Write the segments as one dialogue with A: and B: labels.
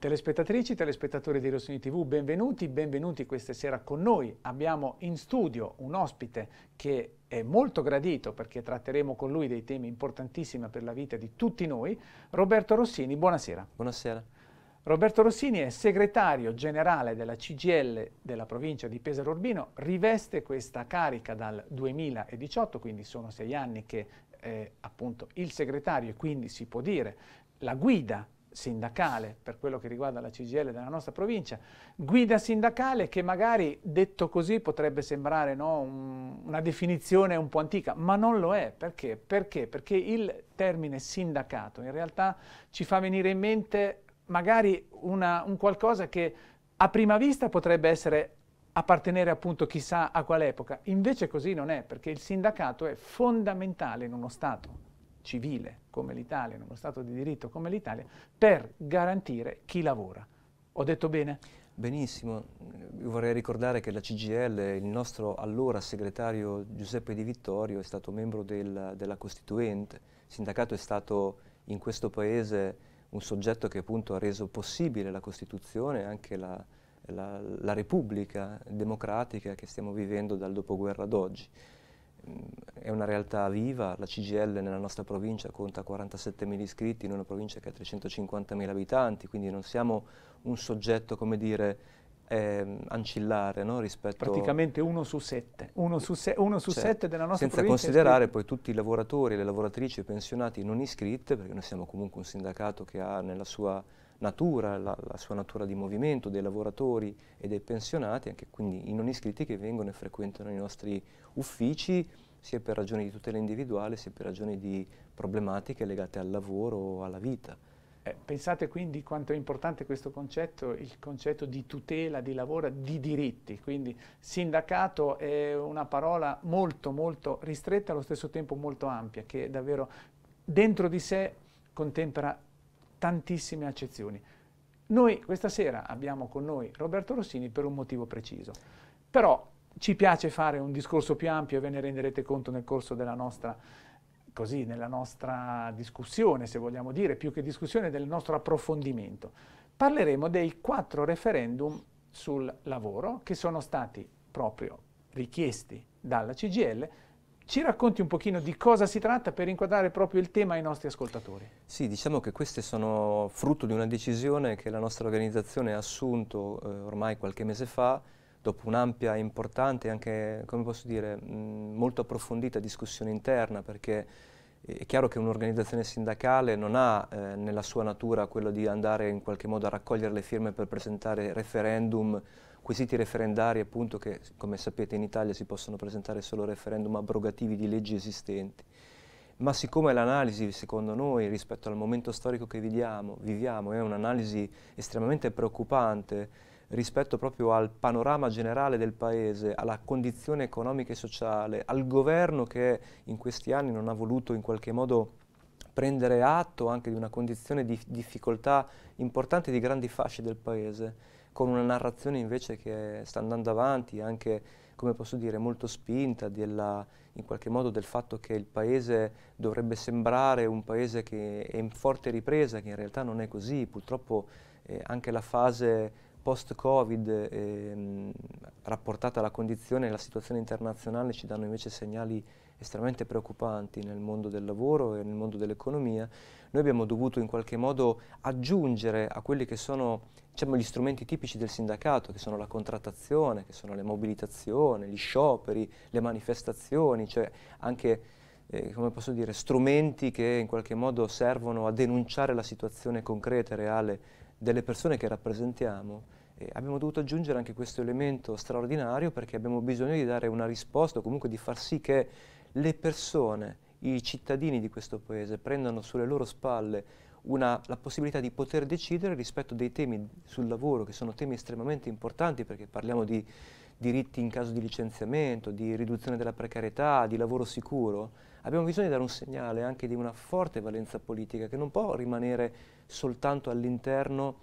A: Telespettatrici, telespettatori di Rossini TV, benvenuti, benvenuti questa sera con noi. Abbiamo in studio un ospite che è molto gradito perché tratteremo con lui dei temi importantissimi per la vita di tutti noi, Roberto Rossini, buonasera. Buonasera. Roberto Rossini è segretario generale della CGL della provincia di Pesaro Urbino, riveste questa carica dal 2018, quindi sono sei anni che è appunto il segretario e quindi si può dire la guida sindacale per quello che riguarda la CGL della nostra provincia, guida sindacale che magari detto così potrebbe sembrare no, un, una definizione un po' antica, ma non lo è. Perché? Perché? Perché il termine sindacato in realtà ci fa venire in mente magari una, un qualcosa che a prima vista potrebbe essere appartenere appunto chissà a quale epoca, invece così non è, perché il sindacato è fondamentale in uno Stato civile come l'Italia, in uno Stato di diritto come l'Italia, per garantire chi lavora.
B: Ho detto bene? Benissimo, Io vorrei ricordare che la CGL, il nostro allora segretario Giuseppe Di Vittorio, è stato membro del, della Costituente, il sindacato è stato in questo Paese un soggetto che appunto ha reso possibile la Costituzione e anche la, la, la Repubblica democratica che stiamo vivendo dal dopoguerra ad oggi è una realtà viva, la CGL nella nostra provincia conta 47.000 iscritti in una provincia che ha 350.000 abitanti, quindi non siamo un soggetto, come dire, eh, ancillare no? rispetto... Praticamente
A: uno su sette, uno su, se, uno su cioè, sette della nostra senza provincia. Senza considerare poi
B: tutti i lavoratori le lavoratrici i pensionati non iscritte, perché noi siamo comunque un sindacato che ha nella sua natura, la, la, sua natura di movimento, dei lavoratori e dei pensionati, anche quindi i non iscritti che vengono e frequentano i nostri uffici sia per ragioni di tutela individuale sia per ragioni di problematiche legate al lavoro o alla vita. Eh, pensate quindi quanto è importante questo concetto, il
A: concetto di tutela, di lavoro, di diritti, quindi sindacato è una parola molto molto ristretta e allo stesso tempo molto ampia che davvero dentro di sé contempera tantissime accezioni. Noi questa sera abbiamo con noi Roberto Rossini per un motivo preciso, però ci piace fare un discorso più ampio e ve ne renderete conto nel corso della nostra, così, nella nostra discussione, se vogliamo dire, più che discussione, del nostro approfondimento. Parleremo dei quattro referendum sul lavoro che sono stati proprio richiesti dalla CGL ci racconti un pochino di cosa si tratta per inquadrare proprio il tema ai nostri ascoltatori?
B: Sì, diciamo che queste sono frutto di una decisione che la nostra organizzazione ha assunto eh, ormai qualche mese fa, dopo un'ampia, importante e anche, come posso dire, mh, molto approfondita discussione interna, perché eh, è chiaro che un'organizzazione sindacale non ha eh, nella sua natura quello di andare in qualche modo a raccogliere le firme per presentare referendum quesiti referendari appunto che come sapete in Italia si possono presentare solo referendum abrogativi di leggi esistenti. Ma siccome l'analisi, secondo noi, rispetto al momento storico che viviamo, viviamo è un'analisi estremamente preoccupante rispetto proprio al panorama generale del Paese, alla condizione economica e sociale, al governo che in questi anni non ha voluto in qualche modo prendere atto anche di una condizione di difficoltà importante di grandi fasce del Paese con una narrazione invece che sta andando avanti, anche come posso dire, molto spinta della, in qualche modo del fatto che il paese dovrebbe sembrare un paese che è in forte ripresa, che in realtà non è così. Purtroppo eh, anche la fase post-Covid eh, rapportata alla condizione e alla situazione internazionale ci danno invece segnali estremamente preoccupanti nel mondo del lavoro e nel mondo dell'economia, noi abbiamo dovuto in qualche modo aggiungere a quelli che sono diciamo, gli strumenti tipici del sindacato, che sono la contrattazione, che sono le mobilitazioni, gli scioperi, le manifestazioni, cioè anche eh, come posso dire, strumenti che in qualche modo servono a denunciare la situazione concreta e reale delle persone che rappresentiamo, eh, abbiamo dovuto aggiungere anche questo elemento straordinario perché abbiamo bisogno di dare una risposta o comunque di far sì che le persone, i cittadini di questo paese prendano sulle loro spalle una, la possibilità di poter decidere rispetto a dei temi sul lavoro, che sono temi estremamente importanti perché parliamo di diritti in caso di licenziamento, di riduzione della precarietà, di lavoro sicuro, abbiamo bisogno di dare un segnale anche di una forte valenza politica che non può rimanere soltanto all'interno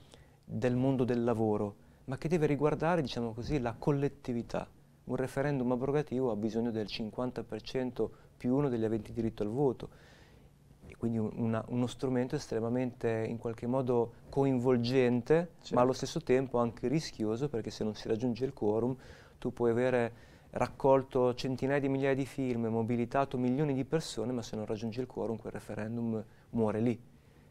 B: del mondo del lavoro, ma che deve riguardare, diciamo così, la collettività un referendum abrogativo ha bisogno del 50% più uno degli aventi diritto al voto. E quindi una, uno strumento estremamente, in qualche modo, coinvolgente, certo. ma allo certo. stesso tempo anche rischioso, perché se non si raggiunge il quorum, tu puoi avere raccolto centinaia di migliaia di firme, mobilitato milioni di persone, ma se non raggiunge il quorum quel referendum muore lì,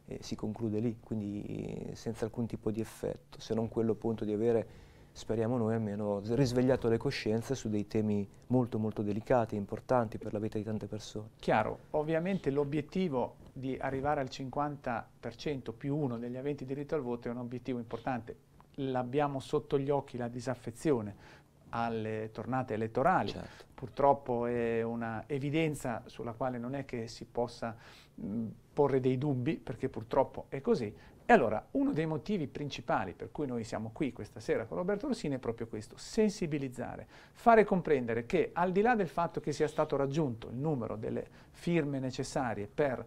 B: e si conclude lì, quindi senza alcun tipo di effetto, se non quello appunto di avere speriamo noi almeno, risvegliato le coscienze su dei temi molto molto delicati, importanti per la vita di tante persone.
A: Chiaro, ovviamente l'obiettivo di arrivare al 50% più uno degli aventi diritto al voto è un obiettivo importante. L'abbiamo sotto gli occhi la disaffezione alle tornate elettorali, certo. purtroppo è una evidenza sulla quale non è che si possa mh, porre dei dubbi, perché purtroppo è così, e allora, uno dei motivi principali per cui noi siamo qui questa sera con Roberto Rossini è proprio questo, sensibilizzare, fare comprendere che al di là del fatto che sia stato raggiunto il numero delle firme necessarie per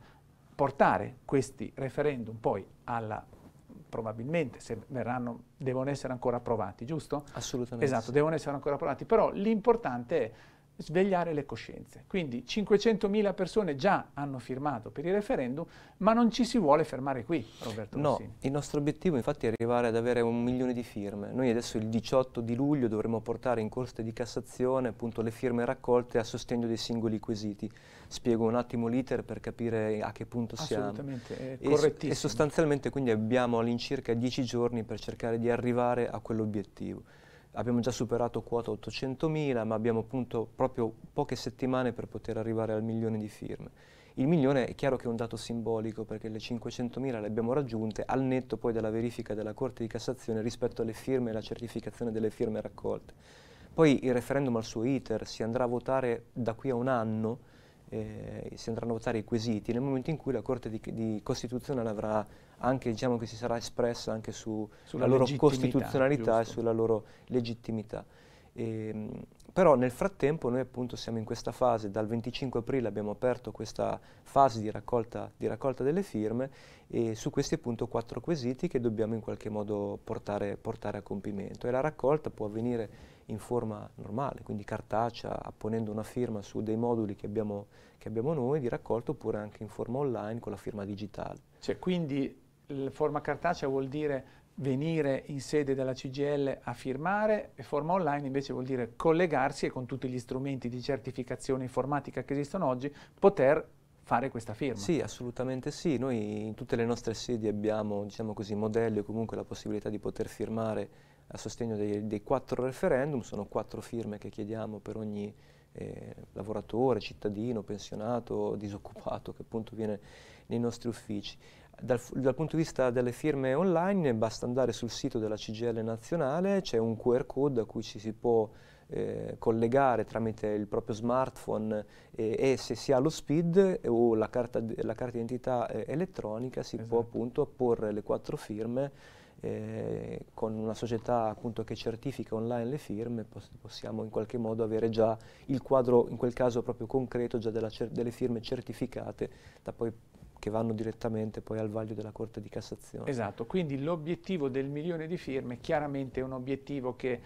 A: portare questi referendum poi alla probabilmente se verranno devono essere ancora approvati, giusto? Assolutamente. Esatto, sì. devono essere ancora approvati, però l'importante è svegliare le coscienze. Quindi 500.000 persone già hanno firmato per il referendum, ma non ci si vuole fermare qui, Roberto No,
B: il nostro obiettivo infatti è arrivare ad avere un milione di firme. Noi adesso il 18 di luglio dovremo portare in Corte di Cassazione appunto le firme raccolte a sostegno dei singoli quesiti. Spiego un attimo l'iter per capire a che punto siamo. Assolutamente, correttissimo. E, e sostanzialmente quindi abbiamo all'incirca 10 giorni per cercare di arrivare a quell'obiettivo abbiamo già superato quota 800.000, ma abbiamo appunto proprio poche settimane per poter arrivare al milione di firme. Il milione è chiaro che è un dato simbolico perché le 500.000 le abbiamo raggiunte al netto poi della verifica della Corte di Cassazione rispetto alle firme e la certificazione delle firme raccolte. Poi il referendum al suo iter si andrà a votare da qui a un anno, eh, si andranno a votare i quesiti nel momento in cui la Corte di, di Costituzione avrà anche, diciamo, che si sarà espressa anche su sulla loro costituzionalità giusto. e sulla loro legittimità. E, ehm, però nel frattempo noi appunto siamo in questa fase, dal 25 aprile abbiamo aperto questa fase di raccolta, di raccolta delle firme e su questi appunto quattro quesiti che dobbiamo in qualche modo portare, portare a compimento e la raccolta può avvenire in forma normale, quindi cartacea, apponendo una firma su dei moduli che abbiamo, che abbiamo noi di raccolta oppure anche in forma online con la firma digitale. Cioè, quindi forma cartacea vuol dire venire in sede della
A: CGL a firmare e forma online invece vuol dire collegarsi e con tutti gli strumenti di
B: certificazione informatica che esistono oggi poter fare questa firma. Sì, assolutamente sì. Noi in tutte le nostre sedi abbiamo, diciamo così, modelli o comunque la possibilità di poter firmare a sostegno dei, dei quattro referendum. Sono quattro firme che chiediamo per ogni eh, lavoratore, cittadino, pensionato, disoccupato che appunto viene nei nostri uffici. Dal, dal, punto di vista delle firme online basta andare sul sito della CGL nazionale, c'è un QR code a cui ci si può eh, collegare tramite il proprio smartphone eh, e, se si ha lo SPID eh, o la carta, la carta identità eh, elettronica si esatto. può appunto apporre le quattro firme eh, con una società appunto che certifica online le firme poss possiamo in qualche modo avere già il quadro in quel caso proprio concreto già delle firme certificate da poi che vanno direttamente poi al vaglio della Corte di Cassazione. Esatto,
A: quindi l'obiettivo del milione di firme chiaramente è un obiettivo che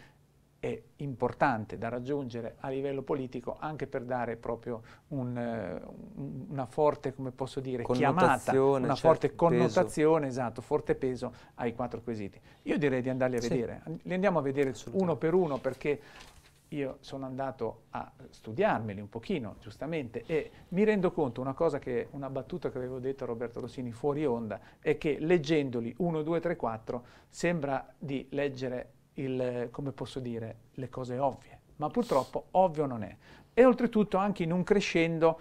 A: è importante da raggiungere a livello politico anche per dare proprio un, eh, una forte, come posso dire, chiamata, una certo, forte connotazione, peso. esatto, forte peso ai quattro quesiti. Io direi di andarli a vedere. Li andiamo a vedere uno per uno perché io sono andato a studiarmeli un pochino, giustamente, e mi rendo conto una cosa che, una battuta che avevo detto a Roberto Rossini fuori onda, è che leggendoli 1, 2, 3, 4 sembra di leggere, il, come posso dire, le cose ovvie, ma purtroppo ovvio non è. E oltretutto anche in un crescendo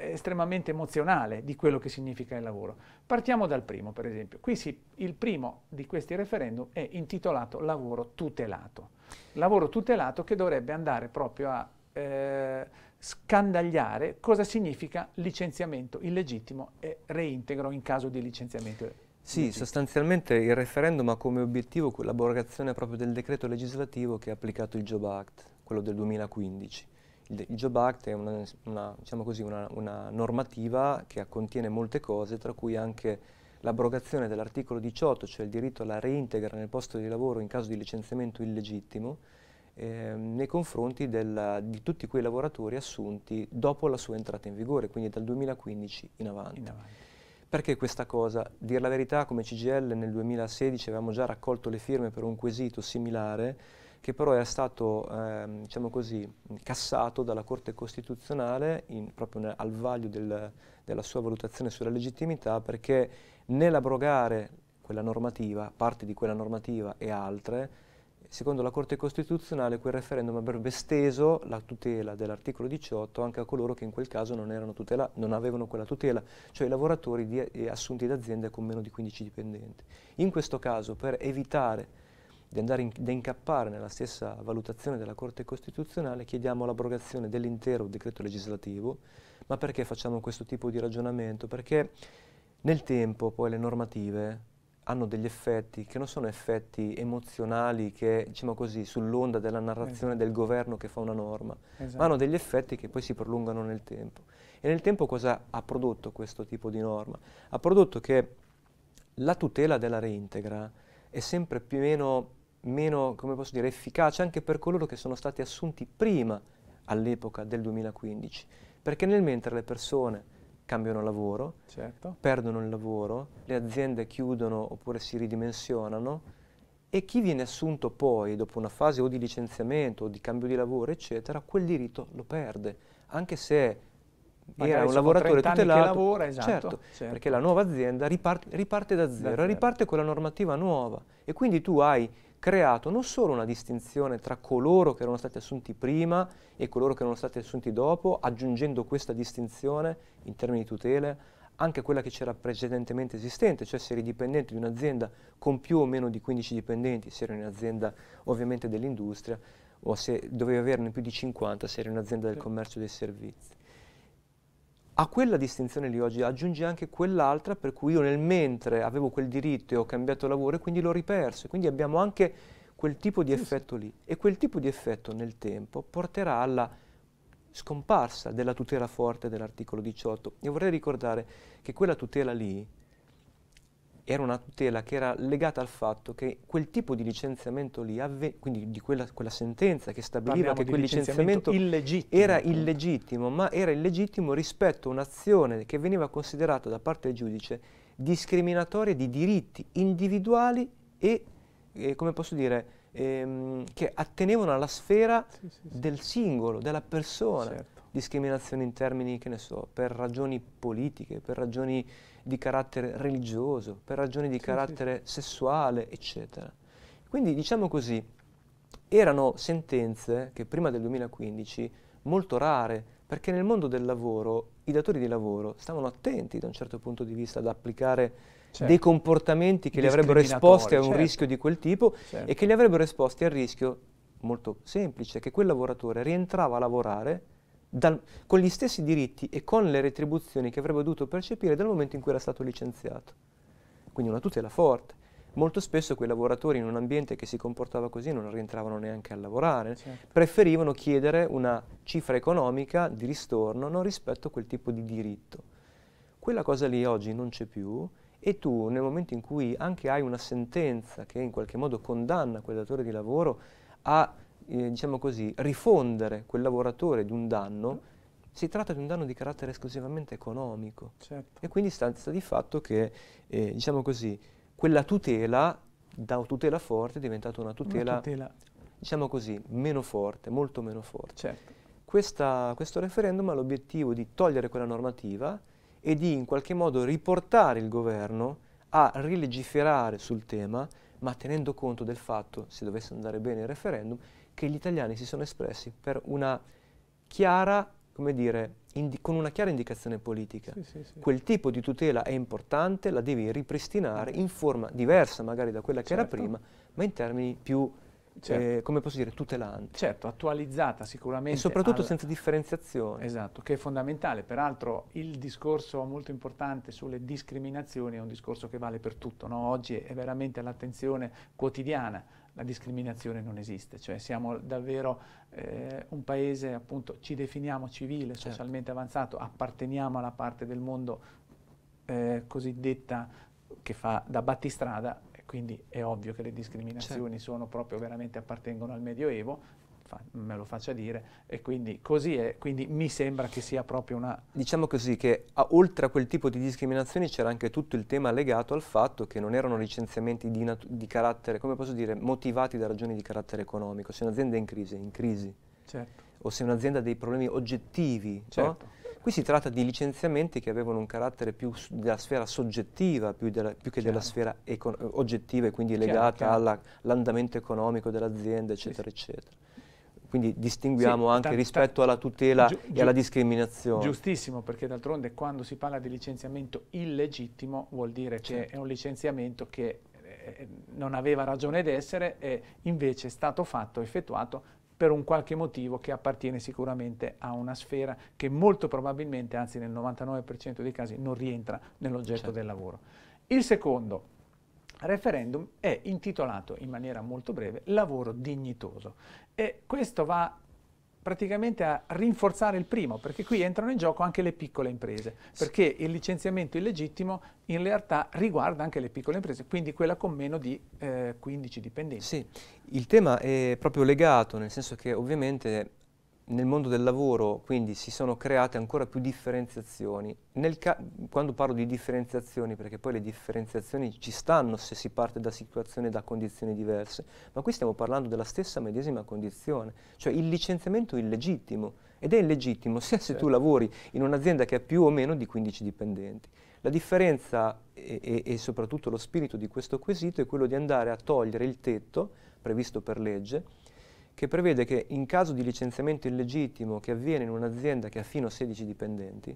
A: estremamente emozionale di quello che significa il lavoro. Partiamo dal primo, per esempio. Si, il primo di questi referendum è intitolato Lavoro tutelato. Lavoro tutelato che dovrebbe andare proprio a eh, scandagliare cosa significa licenziamento illegittimo e reintegro in caso di licenziamento
B: sì, sostanzialmente il referendum ha come obiettivo l'abrogazione proprio del decreto legislativo che ha applicato il Job Act, quello del 2015 il, il Job Act è una, una, diciamo così, una, una normativa che contiene molte cose, tra cui anche l'abrogazione dell'articolo 18, cioè il diritto alla reintegra nel posto di lavoro in caso di licenziamento illegittimo, eh, nei confronti della, di tutti quei lavoratori assunti dopo la sua entrata in vigore, quindi dal 2015 in avanti. In avanti. Perché questa cosa? Dire la verità, come CGL nel 2016 avevamo già raccolto le firme per un quesito similare, che però era stato, ehm, diciamo così, cassato dalla Corte Costituzionale in, proprio ne, al vaglio del, della sua valutazione sulla legittimità perché nell'abrogare quella normativa, parte di quella normativa e altre, secondo la Corte Costituzionale quel referendum avrebbe esteso la tutela dell'articolo 18 anche a coloro che in quel caso non, tutela, non avevano quella tutela, cioè i lavoratori di, assunti da aziende con meno di 15 dipendenti. In questo caso, per evitare di andare in, di incappare nella stessa valutazione della Corte Costituzionale, chiediamo l'abrogazione dell'intero decreto legislativo. Ma perché facciamo questo tipo di ragionamento? Perché nel tempo poi le normative hanno degli effetti che non sono effetti emozionali che, diciamo così, sull'onda della narrazione esatto. del governo che fa una norma, esatto. ma hanno degli effetti che poi si prolungano nel tempo. E nel tempo cosa ha prodotto questo tipo di norma? Ha prodotto che la tutela della reintegra è sempre più o meno meno, come posso dire, efficace anche per coloro che sono stati assunti prima all'epoca del 2015, perché nel mentre le persone cambiano lavoro, certo. perdono il lavoro, le aziende chiudono oppure si ridimensionano e chi viene assunto poi dopo una fase o di licenziamento o di cambio di lavoro, eccetera, quel diritto lo perde, anche se Magari era un lavoratore tutelato, lavora, esatto, certo, certo. perché la nuova azienda riparte, riparte da zero, da riparte con la normativa nuova e quindi tu hai creato non solo una distinzione tra coloro che erano stati assunti prima e coloro che erano stati assunti dopo, aggiungendo questa distinzione in termini di tutele anche quella che c'era precedentemente esistente, cioè se eri dipendente di un'azienda con più o meno di 15 dipendenti, se eri un'azienda ovviamente dell'industria, o se dovevi averne più di 50 se eri un'azienda del commercio dei servizi. A quella distinzione lì oggi aggiungi anche quell'altra per cui io nel mentre avevo quel diritto e ho cambiato lavoro e quindi l'ho riperso. Quindi abbiamo anche quel tipo di effetto lì. E quel tipo di effetto nel tempo porterà alla scomparsa della tutela forte dell'articolo 18. E vorrei ricordare che quella tutela lì era una tutela che era legata al fatto che quel tipo di licenziamento lì, avve- quindi di quella, quella, sentenza che stabiliva Parliamo che quel licenziamento, illegittimo, era appunto. illegittimo, ma era illegittimo rispetto a un'azione che veniva considerata da parte del giudice discriminatoria di diritti individuali e, eh, come posso dire, ehm, che attenevano alla sfera sì, sì, sì. del singolo, della persona. Certo discriminazione in termini, che ne so, per ragioni politiche, per ragioni di carattere religioso, per ragioni di sì, carattere sì. sessuale, eccetera. Quindi diciamo così, erano sentenze che prima del 2015 molto rare, perché nel mondo del lavoro i datori di lavoro stavano attenti da un certo punto di vista ad applicare certo. dei comportamenti che li avrebbero esposti a un certo. rischio di quel tipo certo. e che li avrebbero esposti al rischio molto semplice, che quel lavoratore rientrava a lavorare dal, con gli stessi diritti e con le retribuzioni che avrebbe dovuto percepire dal momento in cui era stato licenziato. Quindi una tutela forte. Molto spesso quei lavoratori in un ambiente che si comportava così non rientravano neanche a lavorare, certo. preferivano chiedere una cifra economica di ristorno non rispetto a quel tipo di diritto. Quella cosa lì oggi non c'è più e tu nel momento in cui anche hai una sentenza che in qualche modo condanna quel datore di lavoro a eh, diciamo così, rifondere quel lavoratore di un danno, si tratta di un danno di carattere esclusivamente economico. Certo. E quindi sta, sta, di fatto che, eh, diciamo così, quella tutela, da tutela forte, è diventata una tutela, una tutela, diciamo così, meno forte, molto meno forte. Certo. Questa, questo referendum ha l'obiettivo di togliere quella normativa e di in qualche modo riportare il governo a rilegiferare sul tema, ma tenendo conto del fatto, se dovesse andare bene il referendum, che gli italiani si sono espressi una chiara, dire, con una chiara indicazione politica. Sì,
A: sì, sì. Quel
B: tipo di tutela è importante, la devi ripristinare in forma diversa magari da quella che certo. era prima, ma in termini più Certo. Eh, come posso dire, tutelante. Certo, attualizzata sicuramente. E soprattutto al... senza
A: differenziazione. Esatto, che è fondamentale. Peraltro il discorso molto importante sulle discriminazioni è un discorso che vale per tutto. No? Oggi è veramente l'attenzione quotidiana la discriminazione non esiste, cioè siamo davvero eh, un paese, appunto ci definiamo civile, certo. socialmente avanzato, apparteniamo alla parte del mondo eh, cosiddetta che fa da battistrada, quindi è ovvio che le discriminazioni certo. sono proprio veramente appartengono al Medioevo me lo faccia dire, e quindi così è, quindi mi sembra che sia proprio una...
B: Diciamo così che a, oltre a quel tipo di discriminazioni c'era anche tutto il tema legato al fatto che non erano licenziamenti di, di carattere, come posso dire, motivati da ragioni di carattere economico, se un'azienda è in crisi, è in crisi, certo. o se un'azienda ha dei problemi oggettivi, certo. no? Qui si tratta di licenziamenti che avevano un carattere più della sfera soggettiva, più, della, più che chiaro. della sfera oggettiva e quindi legata all'andamento economico dell'azienda, eccetera, sì. eccetera. Quindi distinguiamo sì, anche rispetto alla tutela e alla discriminazione.
A: Giustissimo, perché d'altronde quando si parla di licenziamento illegittimo vuol dire certo. che è un licenziamento che eh, non aveva ragione d'essere e invece è stato fatto, effettuato per un qualche motivo che appartiene sicuramente a una sfera che molto probabilmente, anzi nel 99% dei casi, non rientra nell'oggetto certo. del lavoro. Il secondo, referendum è intitolato in maniera molto breve lavoro dignitoso e questo va praticamente a rinforzare il primo, perché qui entrano in gioco anche le piccole imprese, perché il licenziamento illegittimo
B: in realtà riguarda anche le piccole imprese, quindi quella con meno di eh, 15 dipendenti. Sì, il tema è proprio legato, nel senso che ovviamente nel mondo del lavoro quindi si sono create ancora più differenziazioni. quando parlo di differenziazioni, perché poi le differenziazioni ci stanno se si parte da situazioni e da condizioni diverse, ma qui stiamo parlando della stessa medesima condizione, cioè il licenziamento illegittimo. Ed è illegittimo sia certo. se tu certo. lavori in un'azienda che ha più o meno di 15 dipendenti. La differenza e, e, e soprattutto lo spirito di questo quesito è quello di andare a togliere il tetto previsto per legge che prevede che in caso di licenziamento illegittimo che avviene in un'azienda che ha fino a 16 dipendenti,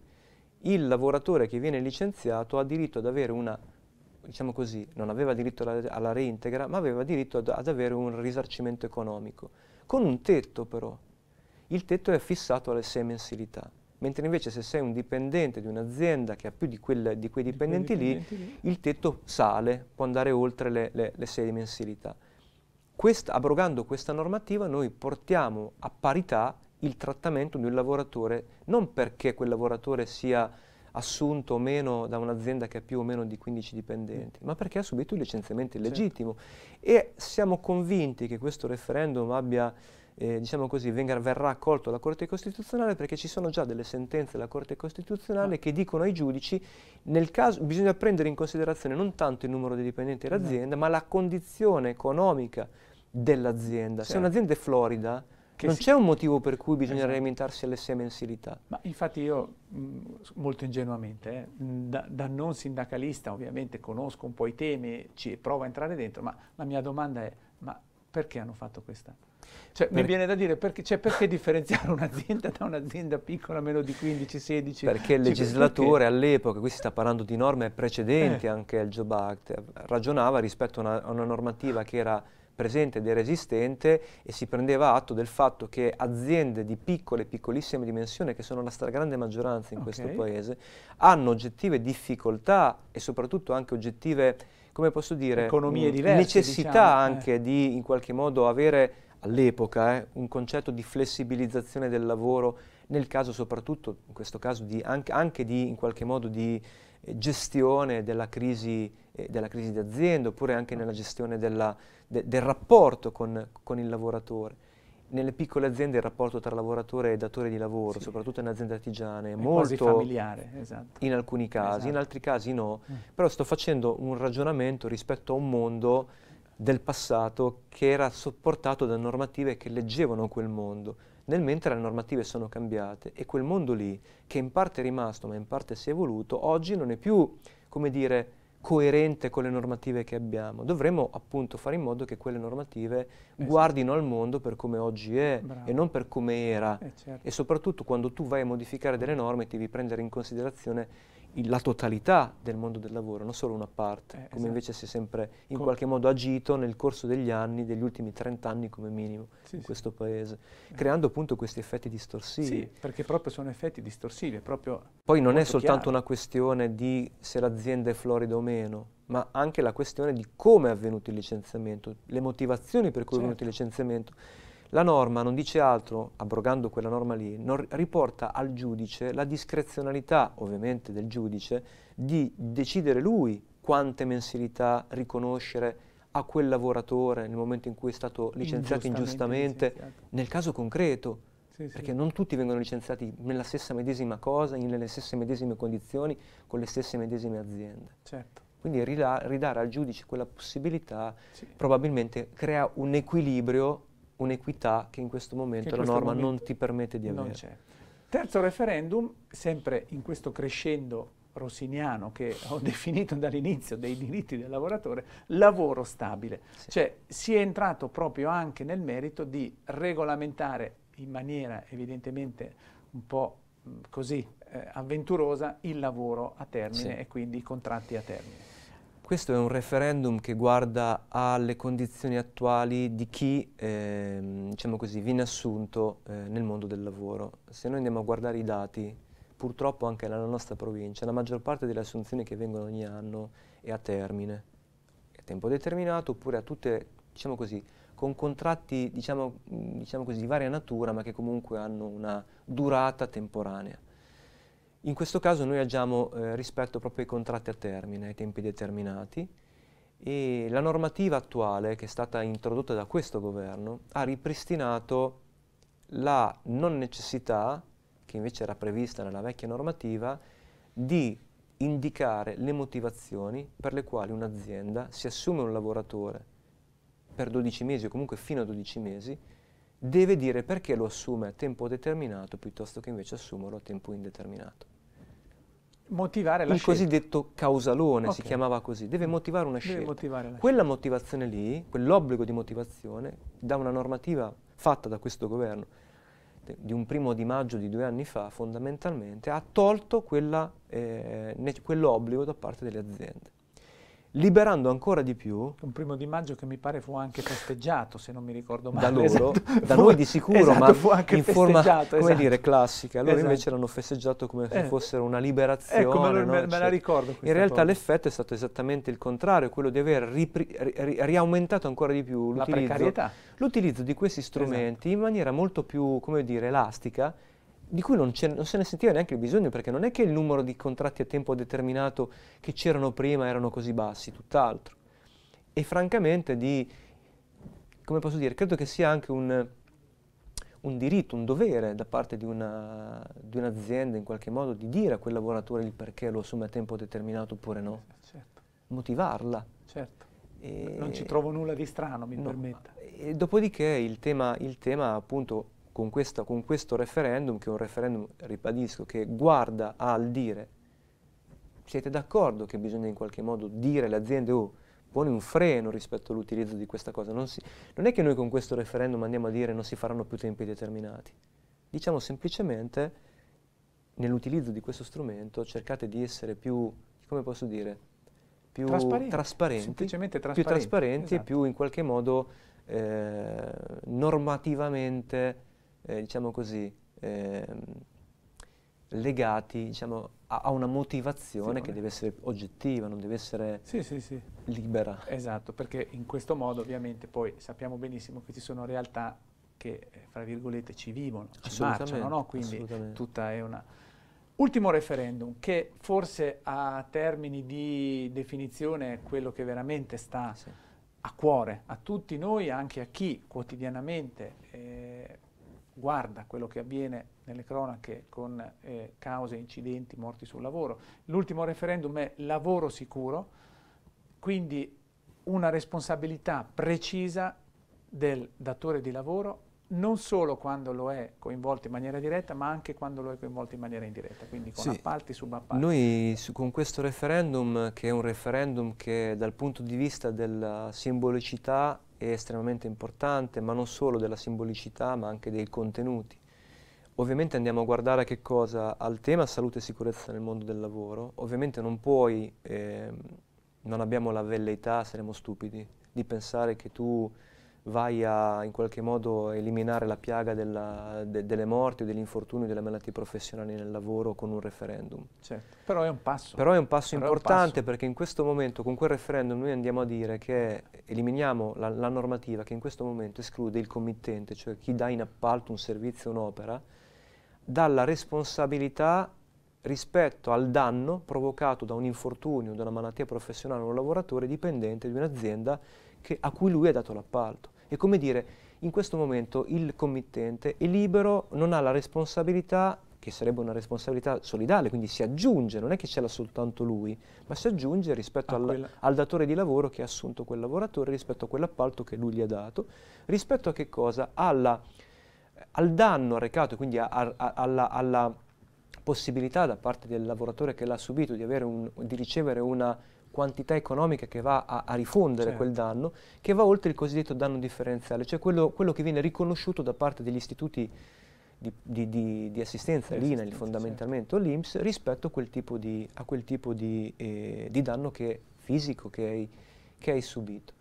B: il lavoratore che viene licenziato ha diritto ad avere una, diciamo così, non aveva diritto alla, alla reintegra, ma aveva diritto ad, ad avere un risarcimento economico, con un tetto però. Il tetto è fissato alle 6 mensilità mentre invece se sei un dipendente di un'azienda che ha più di, quel, di quei dipendenti, di quei dipendenti lì, lì, il tetto sale, può andare oltre le, 6 mensilità. Quest, abrogando questa normativa noi portiamo a parità il trattamento di un lavoratore, non perché quel lavoratore sia assunto o meno da un'azienda che ha più o meno di 15 dipendenti, mm. ma perché ha subito un licenziamento certo. illegittimo. Certo. E siamo convinti che questo referendum abbia eh, diciamo così, venga, verrà accolto dalla Corte Costituzionale perché ci sono già delle sentenze della Corte Costituzionale ah. che dicono ai giudici nel caso bisogna prendere in considerazione non tanto il numero di dipendenti dell'azienda, mm. ma la condizione economica dell'azienda. Certo. Se un'azienda è florida, che non si... c'è un motivo per cui bisogna esatto. alimentarsi alle sei mensilità.
A: Ma infatti io, mh, mm, molto ingenuamente, eh, da, da, non sindacalista ovviamente conosco un po' i temi, ci provo a entrare dentro, ma la mia domanda è, ma perché hanno fatto questa? Cioè, mi viene da dire perché, cioè, perché differenziare un'azienda da un'azienda piccola meno di 15, 16? Perché il cioè, legislatore perché?
B: all'epoca, qui si sta parlando di norme precedenti eh. anche al Job Act, ragionava rispetto a una, a una normativa che era presente ed era esistente e si prendeva atto del fatto che aziende di piccole e piccolissime dimensioni, che sono la stragrande maggioranza in okay. questo paese, hanno oggettive difficoltà e soprattutto anche oggettive difficoltà come posso dire, Economie mm, diverse, necessità diciamo, eh. anche eh. di in qualche modo avere all'epoca eh, un concetto di flessibilizzazione del lavoro, nel caso soprattutto, in questo caso, di anche, anche di in qualche modo di eh, gestione della crisi, eh, della crisi d'azienda oppure anche nella gestione della, de, del rapporto con, con il lavoratore nelle piccole aziende il rapporto tra lavoratore e datore di lavoro, sì. soprattutto in aziende artigiane, è molto familiare, esatto. in alcuni casi, esatto. in altri casi no, mm. però sto facendo un ragionamento rispetto a un mondo del passato che era sopportato da normative che leggevano quel mondo. Nel mentre le normative sono cambiate e quel mondo lì, che in parte è rimasto ma in parte si è evoluto, oggi non è più, come dire, coerente con le normative che abbiamo. Dovremmo appunto fare in modo che quelle normative esatto. guardino al mondo per come oggi è Bravo. e non per come era. Eh, certo. E soprattutto quando tu vai a modificare delle norme devi prendere in considerazione la totalità del mondo del lavoro, non solo una parte, eh, come esatto. invece si è sempre in Com- qualche modo agito nel corso degli anni, degli ultimi 30 anni come minimo, sì, in sì. questo paese, eh. creando appunto questi effetti distorsivi. Sì, perché proprio sono effetti distorsivi, Poi non è soltanto chiaro. una questione di se l'azienda è florida o meno, ma anche la questione di come è avvenuto il licenziamento, le motivazioni per cui certo. è avvenuto il licenziamento la norma non dice altro, abrogando quella norma lì, non riporta al giudice la discrezionalità, ovviamente, del giudice di decidere lui quante mensilità riconoscere a quel lavoratore nel momento in cui è stato licenziato ingiustamente, licenziato. nel caso concreto, sì, perché sì. non tutti vengono licenziati nella stessa medesima cosa, nelle stesse medesime condizioni, con le stesse medesime aziende. Certo. Quindi ridare al giudice quella possibilità sì. probabilmente crea un equilibrio un'equità che in questo momento in questo la norma momento non ti permette di avere.
A: Terzo referendum, sempre in questo crescendo rossiniano che ho definito dall'inizio dei diritti del lavoratore, lavoro stabile. Sì. Cioè si è entrato proprio anche nel merito di regolamentare in maniera evidentemente un po' mm, così eh, avventurosa il lavoro a termine sì. e quindi i contratti a
B: termine. Questo è un referendum che guarda alle condizioni attuali di chi eh, diciamo così, viene assunto eh, nel mondo del lavoro. Se noi andiamo a guardare i dati, purtroppo anche nella nostra provincia, la maggior parte delle assunzioni che vengono ogni anno è a termine, a tempo determinato oppure a tutte, diciamo così, con contratti diciamo, diciamo così, di varia natura ma che comunque hanno una durata temporanea. In questo caso noi agiamo eh, rispetto proprio ai contratti a termine, ai tempi determinati e la normativa attuale che è stata introdotta da questo governo ha ripristinato la non necessità, che invece era prevista nella vecchia normativa, di indicare le motivazioni per le quali un'azienda si assume un lavoratore per 12 mesi o comunque fino a 12 mesi deve dire perché lo assume a tempo determinato piuttosto che invece assumerlo a tempo indeterminato.
A: Motivare la Il scelta.
B: cosiddetto causalone okay. si chiamava così, deve motivare una deve scelta. Motivare Quella scelta. motivazione lì, quell'obbligo di motivazione, da una normativa fatta da questo governo di un primo di maggio di due anni fa, fondamentalmente, ha tolto quella, eh, quell'obbligo da parte delle aziende liberando ancora di più. Un primo di maggio che mi pare fu anche festeggiato, se
A: non mi ricordo male. Da loro, esatto. da noi di sicuro, esatto, ma fu anche in forma, esatto. come dire, classica. Loro esatto. invece l'hanno festeggiato come se eh. fossero una eh, liberazione. Ecco, me, lo, no? me, me la cioè, ricordo. In realtà cosa.
B: l'effetto è stato esattamente il contrario, quello di aver ripri- ri- ri- riaumentato ancora di più l'utilizzo, l'utilizzo di questi strumenti esatto. in maniera molto più, come dire, elastica di cui non, non, se ne sentiva neanche il bisogno, perché non è che il numero di contratti a tempo determinato che c'erano prima erano così bassi, tutt'altro. E francamente di, come posso dire, credo che sia anche un, un diritto, un dovere da parte di, un'azienda in qualche modo di dire a quel lavoratore il perché lo assume a tempo determinato oppure no. Eh, certo. Motivarla. Certo. E non ci trovo nulla di strano, mi no, permetta. dopodiché il tema, il tema appunto con, questa, con questo referendum, che è un referendum, ribadisco, che guarda al dire. Siete d'accordo che bisogna in qualche modo dire alle aziende, oh, pone un freno rispetto all'utilizzo di questa cosa. Non, si, non, è che noi con questo referendum andiamo a dire non si faranno più tempi determinati. Diciamo semplicemente, nell'utilizzo di questo strumento, cercate di essere più, come posso dire, più trasparenti, trasparenti, trasparenti più trasparenti esatto. e più in qualche modo eh, normativamente eh, diciamo così, ehm, legati diciamo, a, a, una motivazione sì, che deve essere oggettiva, non deve essere sì, sì, libera.
A: Esatto, perché in questo modo ovviamente poi sappiamo benissimo che ci sono realtà che, eh, fra virgolette, ci vivono, ci marciano, no? quindi tutta è una... Ultimo referendum, che forse a termini di definizione è quello che veramente sta a cuore a tutti noi, anche a chi quotidianamente eh, guarda quello che avviene nelle cronache con eh, cause, incidenti, morti sul lavoro. L'ultimo referendum è lavoro sicuro, quindi una responsabilità precisa del datore di lavoro non solo quando lo è coinvolto in maniera diretta, ma anche quando lo è coinvolto in maniera indiretta, quindi con sì. appalti, subappalti.
B: Noi su, con questo referendum, che è un referendum che dal punto di vista della simbolicità è estremamente importante, ma non solo della simbolicità, ma anche dei contenuti. Ovviamente andiamo a guardare che cosa al tema salute e sicurezza nel mondo del lavoro. Ovviamente non puoi, eh, non abbiamo la velleità, saremo stupidi, di pensare che tu vai a in qualche modo eliminare la piaga della, de, delle morti o degli infortuni o delle malattie professionali nel lavoro con un referendum. Certo.
A: Però è un passo. Però è un passo Però importante un passo.
B: perché in questo momento con quel referendum noi andiamo a dire che eliminiamo la, la normativa che in questo momento esclude il committente, cioè chi dà in appalto un servizio, un'opera, dalla responsabilità rispetto al danno provocato da un infortunio, da una malattia professionale o un lavoratore dipendente di un'azienda a cui lui ha dato l'appalto. È come dire, in questo momento il committente è libero, non ha la responsabilità, che sarebbe una responsabilità solidale, quindi si aggiunge, non è che ce l'ha soltanto lui, ma si aggiunge rispetto al, al, datore di lavoro che ha assunto quel lavoratore, rispetto a quell'appalto che lui gli ha dato, rispetto a che cosa? Alla, al danno arrecato, quindi a, a, alla, alla possibilità da parte del lavoratore che l'ha subito di, un, di ricevere una quantità economica che va a, a rifondere certo. quel danno, che va oltre il cosiddetto danno differenziale, cioè quello, quello che viene riconosciuto da parte degli istituti di, di, di, di assistenza, l'INAIL fondamentalmente, certo. o l'IMS, rispetto a quel tipo di, quel tipo eh, danno che, fisico che hai, che hai subito.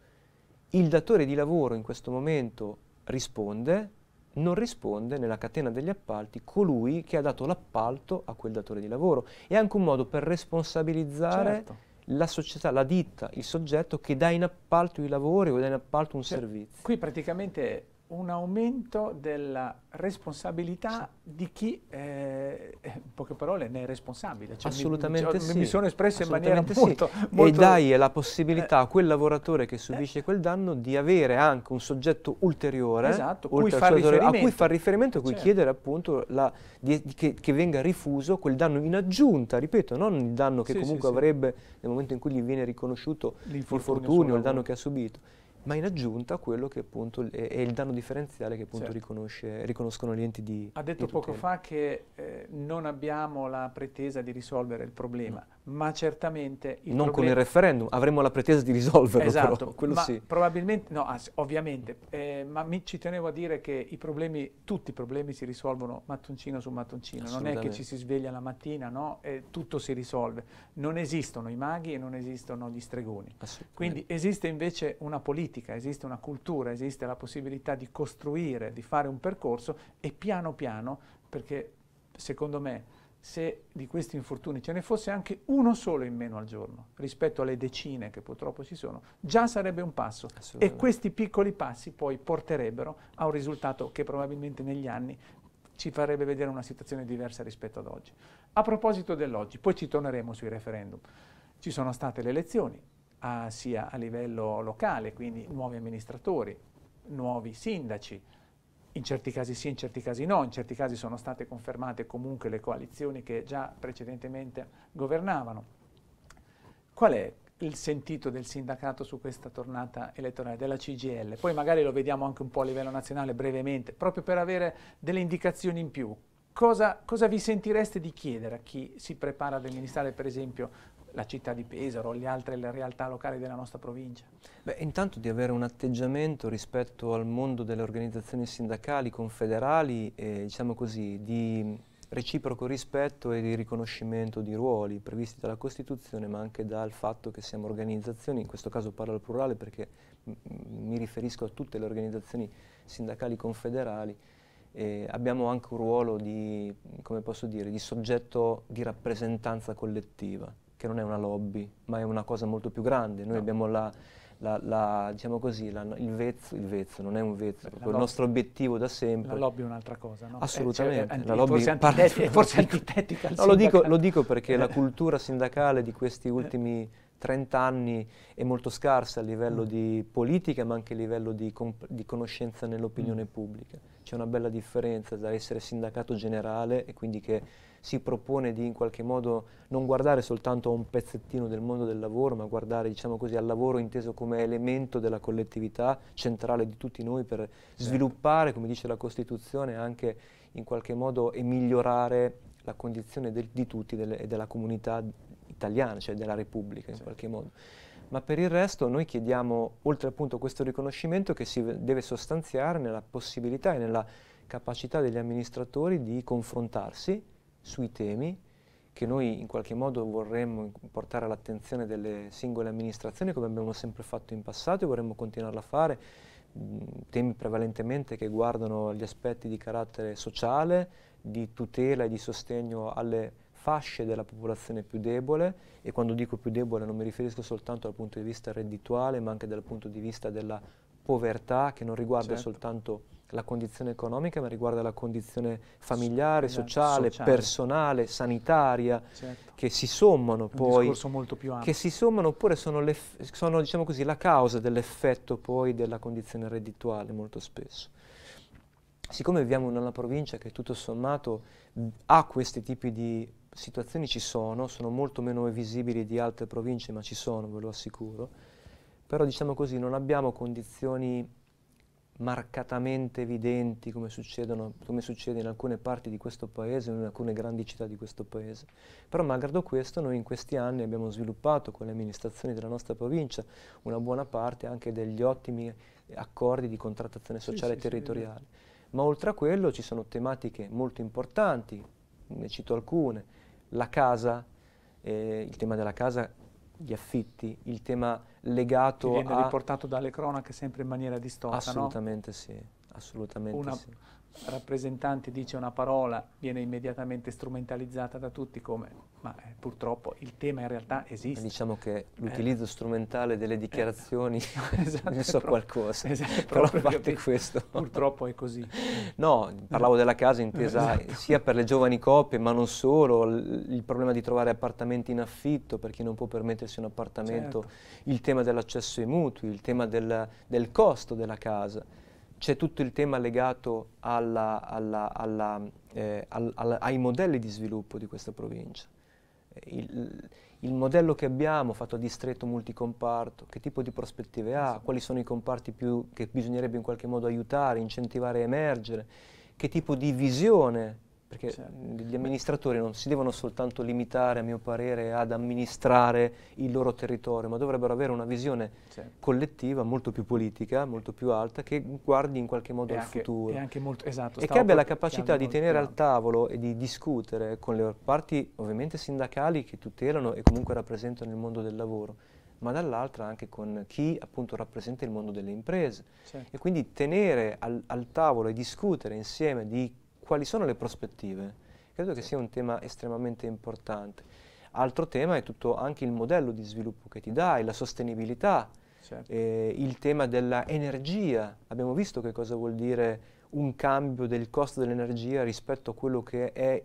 B: Il datore di lavoro in questo momento risponde, non risponde nella catena degli appalti colui che ha dato l'appalto a quel datore di lavoro. È anche un modo per responsabilizzare certo la società, la ditta, il soggetto che dà in appalto i lavori o dà in appalto un cioè, servizio. Qui praticamente
A: un aumento della responsabilità sì. di chi, eh, in poche parole, ne è responsabile. Cioè, Assolutamente cioè, mi, sì. Mi sono espresso in maniera sì. molto, molto... E dai la possibilità
B: eh. a quel lavoratore che subisce eh. quel danno di avere anche un soggetto ulteriore esatto, cui a cui fare riferimento a cui certo. chiedere appunto la, di, che, che, venga rifuso quel danno in aggiunta, ripeto, non il danno che sì, comunque avrebbe nel momento in cui gli viene riconosciuto l'infortunio, il, il danno che ha subito ma in aggiunta a quello che appunto è, il danno differenziale che appunto certo. riconoscono gli enti di Ha detto di poco
A: fa che eh, non abbiamo la pretesa di risolvere il problema, no ma certamente... non problema... con il referendum,
B: avremmo la pretesa di risolverlo esatto, però, quello sì.
A: probabilmente, no, anzi, ovviamente, eh, ma mi, ci tenevo a dire che i problemi, tutti i problemi si risolvono mattoncino su mattoncino, non è che ci si sveglia la mattina, no, e tutto si risolve. Non esistono i maghi e non esistono gli stregoni. Quindi esiste invece una politica, esiste una cultura, esiste la possibilità di costruire, di fare un percorso e piano piano, perché secondo me se di questi infortuni ce ne fosse anche uno solo in meno al giorno rispetto alle decine che purtroppo ci sono, già sarebbe un passo e questi piccoli passi poi porterebbero a un risultato che probabilmente negli anni ci farebbe vedere una situazione diversa rispetto ad oggi. A proposito dell'oggi, poi ci torneremo sui referendum. Ci sono state le elezioni, a, ah, sia a livello locale, quindi nuovi amministratori, nuovi sindaci, in certi casi sì, in certi casi no, in certi casi sono state confermate comunque le coalizioni che già precedentemente governavano. Qual è il sentito del sindacato su questa tornata elettorale, della CGL? Poi magari lo vediamo anche un po' a livello nazionale brevemente, proprio per avere delle indicazioni in più. Cosa, cosa vi sentireste di chiedere a chi si prepara ad amministrare, per esempio, la città di Pesaro, le altre le realtà locali della nostra provincia?
B: Beh, intanto di avere un atteggiamento rispetto al mondo delle organizzazioni sindacali, confederali, eh, diciamo così, di reciproco rispetto e di riconoscimento di ruoli previsti dalla Costituzione, ma anche dal fatto che siamo organizzazioni, in questo caso parlo al plurale perché mi riferisco a tutte le organizzazioni sindacali confederali, eh, abbiamo anche un ruolo di, come posso dire, di soggetto di rappresentanza collettiva che non è una lobby, ma è una cosa molto più grande. Noi no. abbiamo la, la, la, diciamo così, la, il, vezzo, il vezzo, non è un vezzo, è il nostro obiettivo da sempre. La lobby è un'altra cosa, no? Eh, Assolutamente, cioè, eh, cioè, la lobby forse, antiteti- è forse antitetica. no, lo dico, lo dico, perché la cultura sindacale di questi eh. ultimi 30 anni è molto scarsa a livello mm. di politica, ma anche a livello di, comp- di conoscenza nell'opinione mm. pubblica. C'è una bella differenza da essere sindacato generale e quindi che si propone di in qualche modo non guardare soltanto a un pezzettino del mondo del lavoro, ma guardare diciamo così, al lavoro inteso come elemento della collettività centrale di tutti noi per sì. sviluppare, come dice la Costituzione, anche in qualche modo e migliorare la condizione del, di tutti delle, e della comunità italiana, cioè della Repubblica in qualche modo. Ma per il resto noi chiediamo, oltre appunto a questo riconoscimento, che si deve sostanziare nella possibilità e nella capacità degli amministratori di confrontarsi sui temi che noi in qualche modo vorremmo portare all'attenzione delle singole amministrazioni come abbiamo sempre fatto in passato e vorremmo continuarla a fare, temi prevalentemente che guardano gli aspetti di carattere sociale, di tutela e di sostegno alle fasce della popolazione più debole e quando dico più debole non mi riferisco soltanto dal punto di vista reddituale ma anche dal punto di vista della povertà che non riguarda certo. soltanto la condizione economica, ma riguarda la condizione familiare, esatto, sociale, sociale, personale, sanitaria, certo. che si sommano poi... Un
A: molto più ampio. Che
B: si sommano oppure sono, sono diciamo così, la causa dell'effetto poi della condizione reddituale molto spesso. Siccome viviamo in una provincia che tutto sommato ha questi tipi di situazioni, ci sono, sono molto meno visibili di altre province, ma ci sono, ve lo assicuro, però diciamo così, non abbiamo condizioni marcatamente evidenti come, come, succede in alcune parti di questo paese, in alcune grandi città di questo paese. Però malgrado questo noi in questi anni abbiamo sviluppato con le amministrazioni della nostra provincia una buona parte anche degli ottimi accordi di contrattazione sociale sì, e sì, territoriale. Sì, Ma oltre a quello ci sono tematiche molto importanti, ne cito alcune, la casa, eh, il tema della casa gli affitti, il tema legato Che viene a...
A: riportato dalle cronache sempre in maniera distorta, Assolutamente
B: no? sì. Assolutamente una sì.
A: rappresentante dice una parola, viene immediatamente strumentalizzata da tutti come, ma eh, purtroppo il tema in realtà esiste. Diciamo che eh. l'utilizzo
B: eh. strumentale delle dichiarazioni, eh. esatto, ne so qualcosa, esatto, però a parte questo. Purtroppo è così. no, parlavo della casa intesa esatto. sia per le giovani coppie, ma non solo, l- il problema di trovare appartamenti in affitto per chi non può permettersi un appartamento, certo. il tema dell'accesso ai mutui, il tema del, del costo della casa c'è tutto il tema legato alla, alla, alla, eh, ai modelli di sviluppo di questa provincia. Eh, il, il, modello che abbiamo fatto a distretto multicomparto, che tipo di prospettive ha, esatto. quali sono i comparti più che bisognerebbe in qualche modo aiutare, incentivare a emergere, che tipo di visione perché certo. Mm, gli amministratori non si devono soltanto limitare, a mio parere, ad amministrare il loro territorio, ma dovrebbero avere una visione certo. collettiva molto più politica, molto più alta, che guardi in qualche modo e al anche, futuro. E, molto, esatto, e che abbia la capacità di tenere al tavolo e di discutere con le parti, ovviamente sindacali, che tutelano e comunque rappresentano il mondo del lavoro, ma dall'altra anche con chi appunto rappresenta il mondo delle imprese. Certo. E quindi tenere al, al tavolo e discutere insieme di quali sono le prospettive? Credo che sia un tema estremamente importante. Altro tema è tutto anche il modello di sviluppo che ti dai, la sostenibilità, certo. eh, il tema dell'energia. Abbiamo visto che cosa vuol dire un cambio del costo dell'energia rispetto a quello che è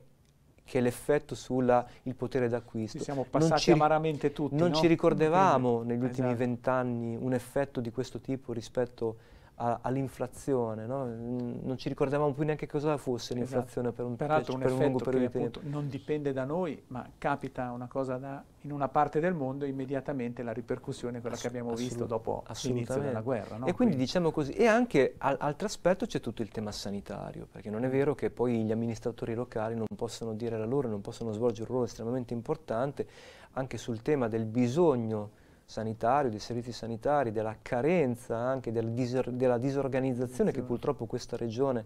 B: che l'effetto sul potere d'acquisto. Ci siamo passati non ci, amaramente tutti. Non no? ci ricordavamo esatto. negli ultimi esatto. vent'anni un effetto di questo tipo rispetto a all'inflazione, no? non ci ricordavamo più neanche cosa fosse esatto. l'inflazione per un, Peraltro un, per un lungo periodo di tempo.
A: Non dipende da noi, ma capita una cosa da, in una parte del mondo immediatamente la ripercussione è quella Ass- che abbiamo visto dopo l'inizio della guerra. No? E quindi, quindi,
B: diciamo così, e anche al, altro aspetto c'è tutto il tema sanitario, perché non è mm. vero che poi gli amministratori locali non possono dire la loro, non possono svolgere un ruolo estremamente importante anche sul tema del bisogno sanitario, dei servizi sanitari, della carenza anche, del disor della disorganizzazione che esatto. purtroppo questa regione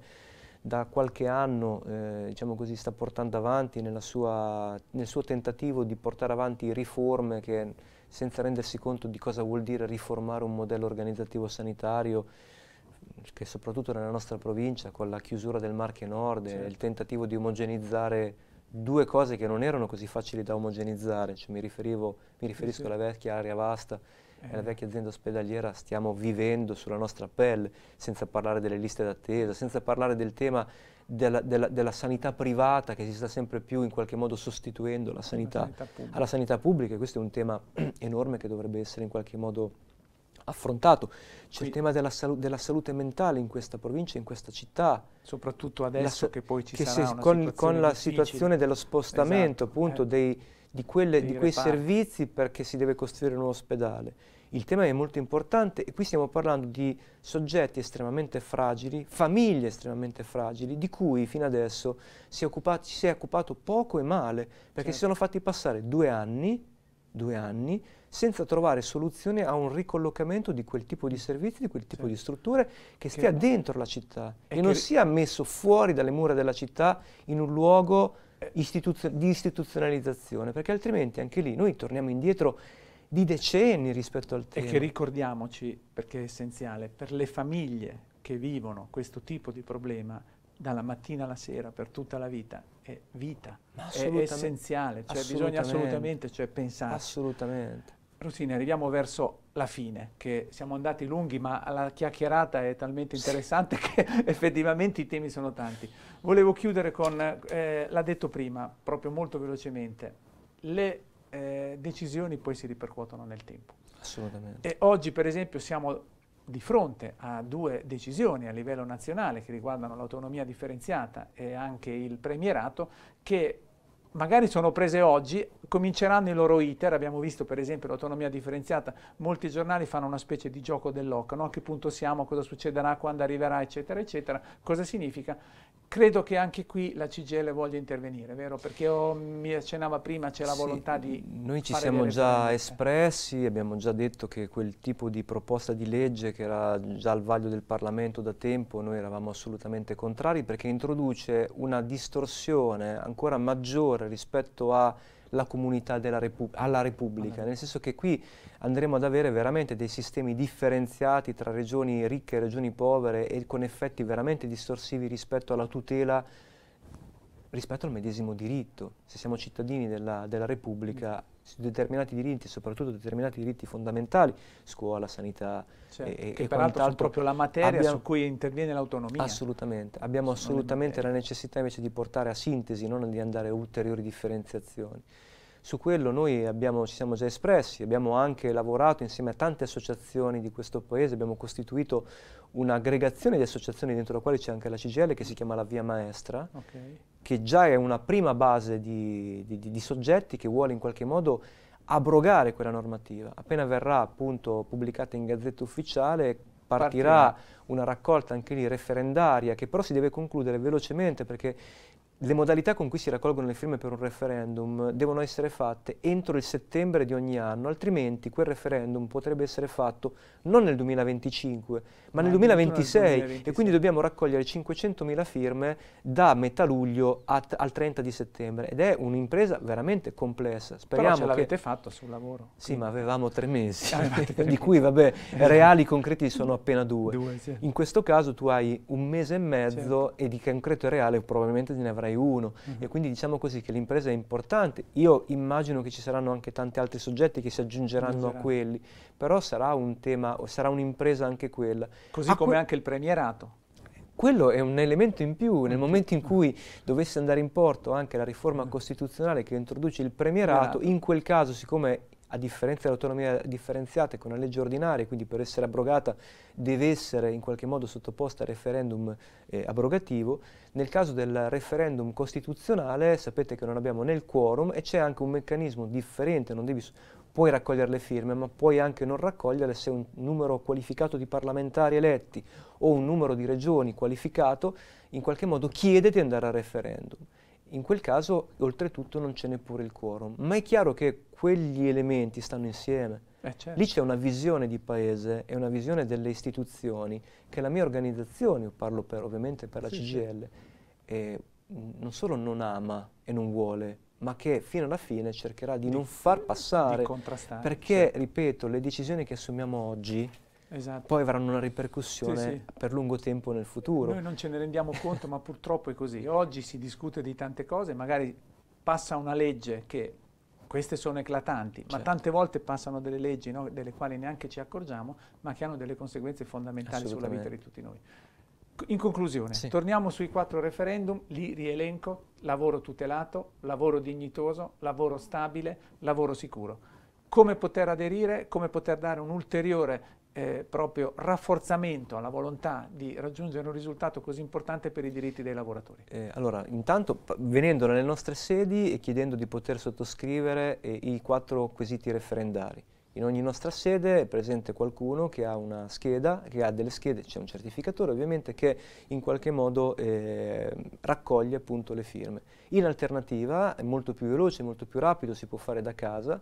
B: da qualche anno eh, diciamo così, sta portando avanti sua, nel suo tentativo di portare avanti riforme che senza rendersi conto di cosa vuol dire riformare un modello organizzativo sanitario che soprattutto nella nostra provincia con la chiusura del Marche Nord certo. il tentativo di omogenizzare due cose che non erano così facili da omogenizzare, cioè mi, riferivo, mi riferisco sì, alla vecchia area vasta e eh. alla vecchia azienda ospedaliera, stiamo vivendo sulla nostra pelle, senza parlare delle liste d'attesa, senza parlare del tema della, della, della, sanità privata che si sta sempre più in qualche modo sostituendo sanità, sanità alla sanità pubblica e questo è un tema enorme che dovrebbe essere in qualche modo affrontato. C'è il tema della, salu- della, salute mentale in questa provincia, in questa città. Soprattutto adesso so- che poi ci che sarà se, con, con, la difficile. situazione dello spostamento esatto, appunto eh, dei, di, quelle, di quei reparti. servizi perché si deve costruire un ospedale. Il tema è molto importante e qui stiamo parlando di soggetti estremamente fragili, famiglie estremamente fragili, di cui fino adesso si è, occupato, si è occupato poco e male, perché certo. si sono fatti passare due anni, due anni senza trovare soluzione a un ricollocamento di quel tipo di servizi, di quel tipo sì. di strutture che stia che dentro la città e, e non sia messo fuori dalle mura della città in un luogo eh. istituzio di istituzionalizzazione, perché altrimenti anche lì noi torniamo indietro di decenni rispetto al tema. E che ricordiamoci, perché è essenziale, per le famiglie che vivono
A: questo tipo di problema dalla mattina alla sera per tutta la vita è vita, è essenziale, cioè assolutamente. bisogna assolutamente cioè, pensare. Assolutamente. Rosini, arriviamo verso la fine, che siamo andati lunghi, ma la chiacchierata è talmente interessante che effettivamente i temi sono tanti. Volevo chiudere con, eh, l'ha detto prima, proprio molto velocemente, le eh, decisioni poi si ripercuotono nel tempo.
B: Assolutamente.
A: E oggi, per esempio, siamo di fronte a due decisioni a livello nazionale che riguardano l'autonomia differenziata e anche il premierato, che magari sono prese oggi, cominceranno i loro iter, abbiamo visto per esempio l'autonomia differenziata, molti giornali fanno una specie di gioco dell'oca, no? a che punto siamo, cosa succederà, quando arriverà, eccetera, eccetera, cosa significa? Credo che anche qui la CGL voglia intervenire, vero? Perché oh, mi accennava prima, c'è la volontà di... Noi ci siamo già
B: espressi, abbiamo già detto che quel tipo di proposta di legge che era già al vaglio del Parlamento da tempo, noi eravamo assolutamente contrari perché introduce una distorsione ancora maggiore maggiore rispetto alla comunità repu alla Repubblica, ah, nel senso che qui andremo ad avere veramente dei sistemi differenziati tra regioni ricche e regioni povere e con effetti veramente distorsivi rispetto alla tutela rispetto al medesimo diritto. Se siamo cittadini della, della Repubblica, su determinati diritti, soprattutto determinati diritti fondamentali, scuola, sanità cioè, e, che e peraltro sono proprio la materia abbiamo, su
A: cui interviene
B: l'autonomia. Assolutamente, abbiamo sono assolutamente la necessità invece di portare a sintesi, non di andare a ulteriori differenziazioni. Su quello noi abbiamo, ci siamo già espressi, abbiamo anche lavorato insieme a tante associazioni di questo paese, abbiamo costituito un'aggregazione di associazioni dentro la quale c'è anche la CGL che si chiama La Via Maestra okay che già è una prima base di, di, di soggetti che vuole in qualche modo abrogare quella normativa. Appena verrà appunto pubblicata in gazzetta ufficiale partirà una raccolta anche lì referendaria che però si deve concludere velocemente perché le modalità con cui si raccolgono le firme per un referendum devono essere fatte entro il settembre di ogni anno, altrimenti quel referendum potrebbe essere fatto non nel 2025, ma, ma nel 2026, 2026, e quindi dobbiamo raccogliere 500.000 firme da metà luglio al 30 di settembre ed è un'impresa veramente complessa. Speriamo Però ce l'avete fatto sul lavoro. Sì, ma avevamo tre mesi, ah, tre di cui vabbè, eh. reali concreti sono appena due. due sì. In questo caso tu hai un mese e mezzo certo. e di concreto e reale probabilmente ne avrai Rai 1 mm -hmm. e quindi diciamo così che l'impresa è importante. Io immagino che ci saranno anche tanti altri soggetti che si aggiungeranno a quelli, però sarà un tema, sarà un'impresa anche quella. Così ah, come anche il premierato quello è un elemento in più. Nel momento in cui dovesse andare in porto anche la riforma mm. costituzionale che introduce il premierato, in quel caso, siccome a differenza dell'autonomia differenziata che è una legge ordinaria, quindi per essere abrogata deve essere in qualche modo sottoposta a referendum eh, abrogativo, nel caso del referendum costituzionale sapete che non abbiamo né il quorum e c'è anche un meccanismo differente, devi, puoi raccogliere le firme ma puoi anche non raccogliere se un numero qualificato di parlamentari eletti o un numero di regioni qualificato in qualche modo chiede di andare al referendum in quel caso oltretutto non c'è neppure il quorum. Ma è chiaro che quegli elementi stanno insieme. Eh, certo. Lì c'è una visione di paese e una visione delle istituzioni che la mia organizzazione, io parlo per, ovviamente per la sì, CGL, sì. Eh, non solo non ama e non vuole, ma che fino alla fine cercherà di, di non far passare. Perché, certo. ripeto, le decisioni che assumiamo oggi esatto. poi avranno una ripercussione sì, sì. per lungo tempo nel futuro. Noi
A: non ce ne rendiamo conto, ma purtroppo è così. Oggi si discute di tante cose, magari passa una legge che queste sono eclatanti, certo. ma tante volte passano delle leggi no, delle quali neanche ci accorgiamo, ma che hanno delle conseguenze fondamentali sulla vita di tutti noi. In conclusione, sì. torniamo sui quattro referendum, li rielenco, lavoro tutelato, lavoro dignitoso, lavoro stabile, lavoro sicuro. Come poter aderire, come poter dare un ulteriore eh, proprio rafforzamento alla volontà di raggiungere un risultato così importante per i diritti dei lavoratori?
B: Eh, allora, intanto venendo nelle nostre sedi e chiedendo di poter sottoscrivere eh, i quattro quesiti referendari. In ogni nostra sede è presente qualcuno che ha una scheda, che ha delle schede, c'è un certificatore ovviamente che in qualche modo eh, raccoglie appunto le firme. In alternativa è molto più veloce, molto più rapido, si può fare da casa,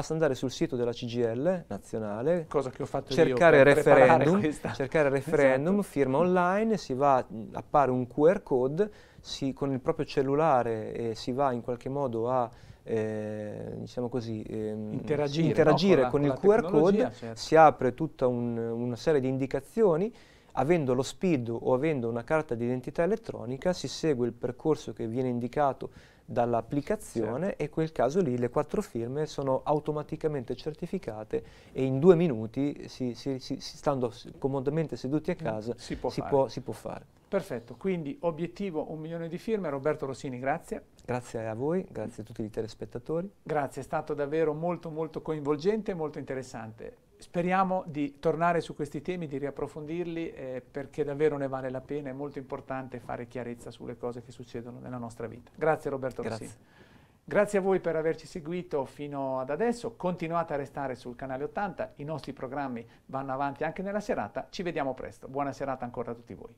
B: basta andare sul sito della CGL nazionale, cosa che ho fatto cercare io referendum, cercare esatto. referendum, esatto. firma online, si va, appare un QR code, si, con il proprio cellulare eh, si va in qualche modo a eh, diciamo così, ehm, interagire, interagire no? con, con, con il QR code, certo. si apre tutta un, una serie di indicazioni avendo lo SPID o avendo una carta d'identità elettronica si segue il percorso che viene indicato dall'applicazione certo. e quel caso lì le quattro firme sono automaticamente certificate e in due minuti, si, si, si, stando comodamente seduti a mm, casa, si può, può, si può fare.
A: Perfetto, quindi obiettivo un milione di firme. Roberto Rossini, grazie.
B: Grazie a voi, grazie a tutti i telespettatori.
A: Grazie, è stato davvero molto molto coinvolgente e molto interessante. Speriamo di tornare su questi temi, di riapprofondirli eh, perché davvero ne vale la pena, è molto importante fare chiarezza sulle cose che succedono nella nostra vita. Grazie Roberto Grazie. Rossini. Grazie a voi per averci seguito fino ad adesso, continuate a restare sul canale 80, i nostri programmi vanno avanti anche nella serata, ci vediamo presto, buona serata ancora a tutti voi.